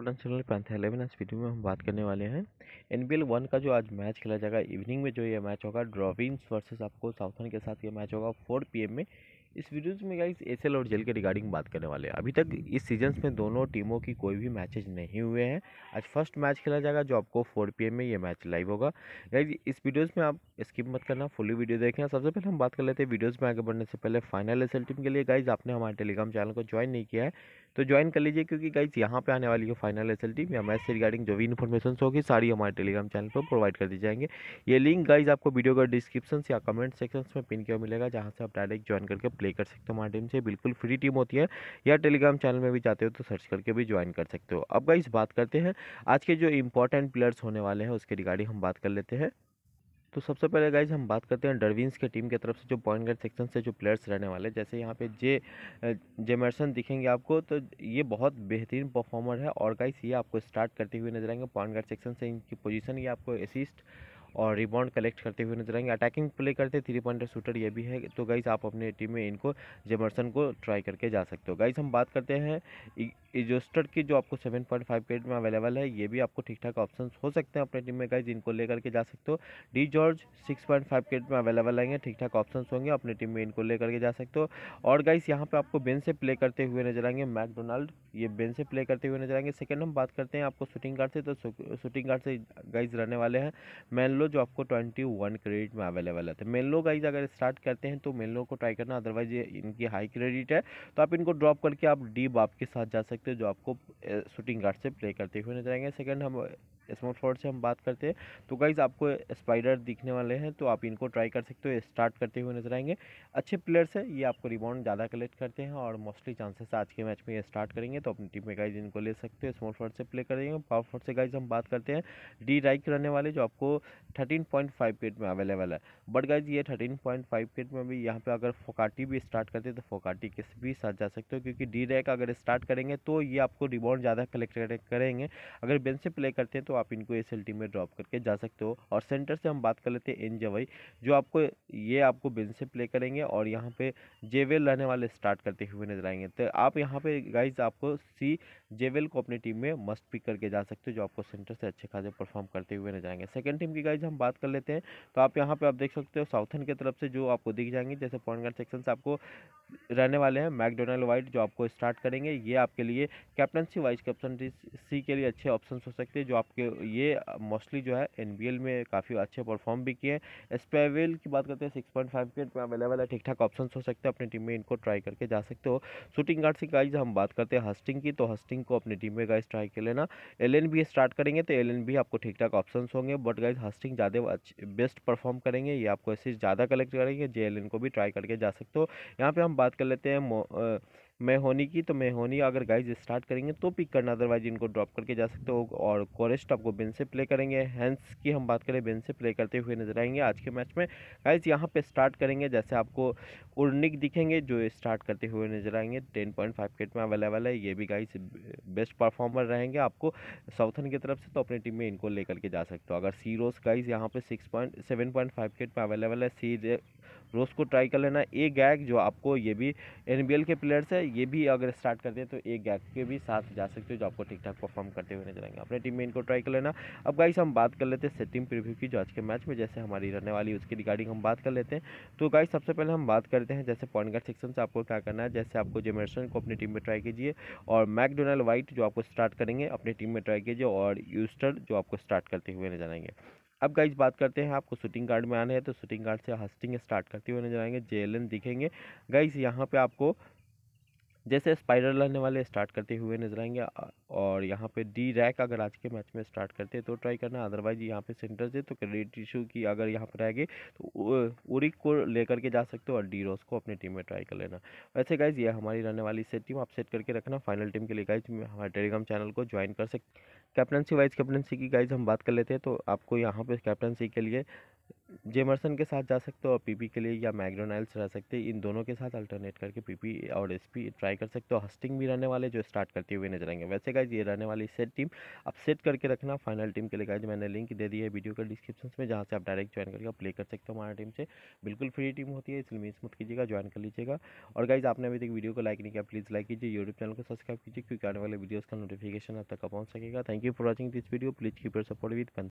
पुनः सिग्नल प्रांत इस वीडियो में हम बात करने वाले हैं एन बी एल वन का जो आज मैच खेला जाएगा इवनिंग में जो ये मैच होगा ड्रॉविंग्स वर्सेस आपको साउथन के साथ ये मैच होगा फोर पी में इस वीडियोज़ में गाइस एस और जेल के रिगार्डिंग बात करने वाले हैं अभी तक इस सीजन में दोनों टीमों की कोई भी मैचेज नहीं हुए हैं आज फर्स्ट मैच खेला जाएगा जो आपको फोर पी में ये मैच लाइव होगा गाइस इस वीडियोज़ में आप स्किप मत करना फुली वीडियो देखें सबसे पहले हम बात कर लेते हैं वीडियोज़ में आगे बढ़ने से पहले फाइनल एस टीम के लिए गाइज आपने हमारे टेलीग्राम चैनल को ज्वाइन नहीं किया है तो ज्वाइन कर लीजिए क्योंकि गाइज यहाँ पे आने वाली है फाइनल एस एल टी या मैथ से रिगार्डिंग जो भी इन्फॉर्मेशन होगी सारी हमारे टेलीग्राम चैनल पर प्रोवाइड कर दी जाएंगे ये लिंक गाइज आपको वीडियो का डिस्क्रिप्शन या कमेंट सेक्शन में पिन किया मिलेगा जहाँ से आप डायरेक्ट ज्वाइन करके प्ले कर सकते हो हमारे टीम से बिल्कुल फ्री टीम होती है या टेलीग्राम चैनल में भी जाते हो तो सर्च करके भी ज्वाइन कर सकते हो अब गाइज बात करते हैं आज के जो इंपॉर्टेंट प्लेयर्स होने वाले हैं उसके रिगार्डिंग हम बात कर लेते हैं तो सबसे पहले गाइज हम बात करते हैं डरविंस के टीम की तरफ से जो पॉइंट गार्ड सेक्शन से जो प्लेयर्स रहने वाले हैं जैसे यहाँ पे जे जेमरसन दिखेंगे आपको तो ये बहुत बेहतरीन परफॉर्मर है और गाइस ये आपको स्टार्ट करते हुए नजर आएंगे पॉइंट गार्ड सेक्शन से इनकी पोजीशन ये आपको असिस्ट और रिबाउंड कलेक्ट करते हुए नजर आएंगे अटैकिंग प्ले करते थ्री पॉइंटर शूटर ये भी है तो गाइस आप अपने टीम में इनको जेमरसन को ट्राई करके जा सकते हो गाइस हम बात करते हैं इजोस्टर की जो आपको सेवन पॉइंट फाइव रेट में अवेलेबल है ये भी आपको ठीक ठाक ऑप्शन हो सकते हैं अपने टीम में गाइज इनको लेकर के जा सकते हो D George six point five rate में अवेलेबल आएंगे ठीक ठाक ऑप्शन होंगे अपने टीम में इनको लेकर के जा सकते हो और गाइस यहाँ पे आपको बेन से प्ले करते हुए नजर आएंगे मैकडोनाल्ड ये बेन से प्ले करते हुए नजर आएंगे सेकेंड हम बात करते हैं आपको शूटिंग गार्ड से तो शूटिंग गार्ड से गाइज रहने वाले हैं मैन लो जो आपको ट्वेंटी वन क्रेडिट में अवेलेबल है तो लो गाइज अगर स्टार्ट करते हैं तो लो को ट्राई करना अदरवाइज इनकी हाई क्रेडिट है तो आप इनको ड्रॉप करके आप डी बाप के साथ जा सकते हो जो आपको शूटिंग गार्ड से प्ले करते हुए नजर आएंगे सेकेंड हम स्मार्टफोन से हम बात करते हैं तो गाइज़ आपको स्पाइडर दिखने वाले हैं तो आप इनको ट्राई कर सकते हो स्टार्ट करते हुए नजर आएंगे अच्छे प्लेयर्स हैं ये आपको रिबाउंड ज़्यादा कलेक्ट करते हैं और मोस्टली चांसेस आज के मैच में ये स्टार्ट करेंगे तो अपनी टीम में गाइज इनको ले सकते हो स्मार्टफोन से प्ले करेंगे पावर फॉर्ड से गाइज हम बात करते हैं डी राइक रहने वाले जो आपको थर्टीन पॉइंट फाइव पेट में अवेलेबल है बट गाइज ये थर्टीन पॉइंट फाइव पेट में भी यहाँ पर अगर फोकाटी भी स्टार्ट करते हैं तो फोकाटी के भी साथ जा सकते हो क्योंकि डी रैक अगर स्टार्ट करेंगे तो ये आपको रिबाउंड ज़्यादा कलेक्ट करेंगे अगर बेन से प्ले करते हैं तो आप इनको एस में ड्रॉप करके जा सकते हो और सेंटर से हम बात कर लेते हैं एन जवाई जो आपको ये आपको बेंच से प्ले करेंगे और यहाँ पे जेवेल रहने वाले स्टार्ट करते हुए नजर आएंगे तो आप यहाँ पे गाइज आपको सी जेवेल को अपनी टीम में मस्ट पिक करके जा सकते हो जो आपको सेंटर से अच्छे खासे परफॉर्म करते हुए नजर आएंगे सेकेंड टीम की गाइज हम बात कर लेते हैं तो आप यहाँ पर आप देख सकते हो साउथन की तरफ से जो आपको दिख जाएंगे जैसे पॉइंट गार्ड सेक्शन आपको रहने वाले हैं मैकडोनल्ड वाइट जो आपको स्टार्ट करेंगे ये आपके लिए कैप्टनसी वाइस कैप्टनसी सी के लिए अच्छे ऑप्शन हो सकते हैं जो आपके ये मोस्टली जो है एन में काफ़ी अच्छे परफॉर्म भी किए स्पेवेल की बात करते हैं सिक्स पॉइंट फाइव के में अवेलेबल है ठीक ठाक ऑप्शन हो सकते हैं अपनी टीम में इनको ट्राई करके जा सकते हो शूटिंग गार्ड से गाइज हम बात करते हैं हस्टिंग की तो हस्टिंग को अपनी टीम में गाइज ट्राई कर लेना एल भी स्टार्ट करेंगे तो एल भी आपको ठीक ठाक ऑप्शन होंगे बट गाइज हस्टिंग ज़्यादा बेस्ट परफॉर्म करेंगे ये आपको ऐसे ज़्यादा कलेक्ट करेंगे जे को भी ट्राई करके जा सकते हो यहाँ पर हम बात कर लेते हैं मैं होनी की तो मैं होनी अगर गाइज स्टार्ट करेंगे तो पिक करना अदरवाइज इनको ड्रॉप करके जा सकते हो और कोरेस्ट आपको बेन से प्ले करेंगे हैंस की हम बात करें बेन से प्ले करते हुए नजर आएंगे आज के मैच में गाइज यहाँ पे स्टार्ट करेंगे जैसे आपको उर्निक दिखेंगे जो स्टार्ट करते हुए नजर आएंगे टेन पॉइंट फाइव किट में अवेलेबल है ये भी गाइज बेस्ट परफॉर्मर रहेंगे आपको साउथन की तरफ से तो अपनी टीम में इनको ले करके जा सकते हो अगर सी रोज गाइज यहाँ पे six point seven point five kit में अवेलेबल है सी रोज़ को ट्राई कर लेना एक गैग जो आपको ये भी एन के प्लेयर्स है ये भी अगर स्टार्ट करते हैं तो एक गैग के भी साथ जा सकते हो जो आपको ठीक ठाक परफॉर्म करते हुए नजर आएंगे अपने टीम में इनको ट्राई कर लेना अब गाइस हम बात कर लेते हैं सेटिंग प्रिव्यू की जो आज के मैच में जैसे हमारी रहने वाली उसकी रिगार्डिंग हम बात कर लेते हैं तो गाइस सबसे पहले हम बात करते हैं जैसे पॉइंट गार्ड सेक्शन से आपको क्या करना है जैसे आपको जेमेरसन को अपनी टीम में ट्राई कीजिए और मैकडोनल्ड वाइट जो आपको स्टार्ट करेंगे अपनी टीम में ट्राई कीजिए और यूस्टर जो आपको स्टार्ट करते हुए नजर आएंगे अब गाइज बात करते हैं आपको शूटिंग कार्ड में आना है तो शूटिंग कार्ड से हस्टिंग स्टार्ट करते हुए नजर आएंगे जे दिखेंगे गाइज यहाँ पे आपको जैसे स्पाइडर रहने वाले स्टार्ट करते हुए नजर आएंगे और यहाँ पे डी रैक अगर आज के मैच में स्टार्ट करते हैं तो ट्राई करना अदरवाइज यहाँ पे सेंटर से तो क्रेडिट इशू की अगर यहाँ पर रह गए तो उरिक को लेकर के जा सकते हो और डी रोज को अपनी टीम में ट्राई कर लेना वैसे गाइज ये हमारी रहने वाली सेट टीम आप सेट करके रखना फाइनल टीम के लिए गाइज हमारे टेलीग्राम चैनल को ज्वाइन कर सकते कैप्टनसी वाइज कैप्टनसी की गाइज हम बात कर लेते हैं तो आपको यहाँ पर कैप्टनसी के लिए जेमरसन के साथ जा सकते हो और पीपी के लिए या मैग्रोनाइल्स रह सकते हैं इन दोनों के साथ अल्टरनेट करके पीपी और एसपी ट्राई कर सकते हो हस्टिंग भी रहने वाले जो स्टार्ट करते हुए नजर आएंगे वैसे गाइज ये रहने वाली सेट टीम आप सेट करके रखना फाइनल टीम के लिए गाइज मैंने लिंक दे दी है वीडियो के डिस्क्रिप्शन में जहाँ से आप डायरेक्ट ज्वाइन करके प्ले कर सकते हो हमारे टीम से बिल्कुल फ्री टीम होती है इसलिए मिस मत कीजिएगा ज्वाइन कर लीजिएगा और गाइज आपने अभी तक वीडियो को लाइक नहीं किया प्लीज़ लाइक कीजिए यूट्यूब चैनल को सब्सक्राइब कीजिए क्योंकि आने वाले वीडियोज़ का नोटिफिकेशन आप तक पहुँच सकेगा thank you for watching this video please keep your support with